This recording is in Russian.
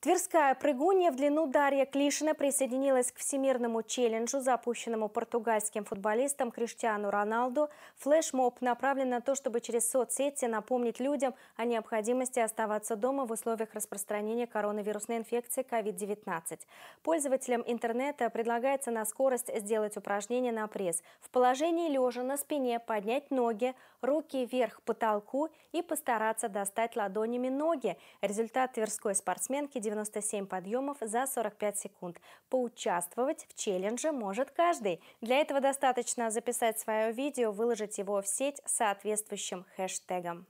Тверская прыгунья в длину Дарья Клишина присоединилась к всемирному челленджу, запущенному португальским футболистом Криштиану Роналду. Флешмоб направлен на то, чтобы через соцсети напомнить людям о необходимости оставаться дома в условиях распространения коронавирусной инфекции COVID-19. Пользователям интернета предлагается на скорость сделать упражнение на пресс. В положении лежа на спине поднять ноги, руки вверх к потолку и постараться достать ладонями ноги. Результат тверской спортсменки – 97 подъемов за 45 секунд. Поучаствовать в челлендже может каждый. Для этого достаточно записать свое видео, выложить его в сеть соответствующим хэштегом.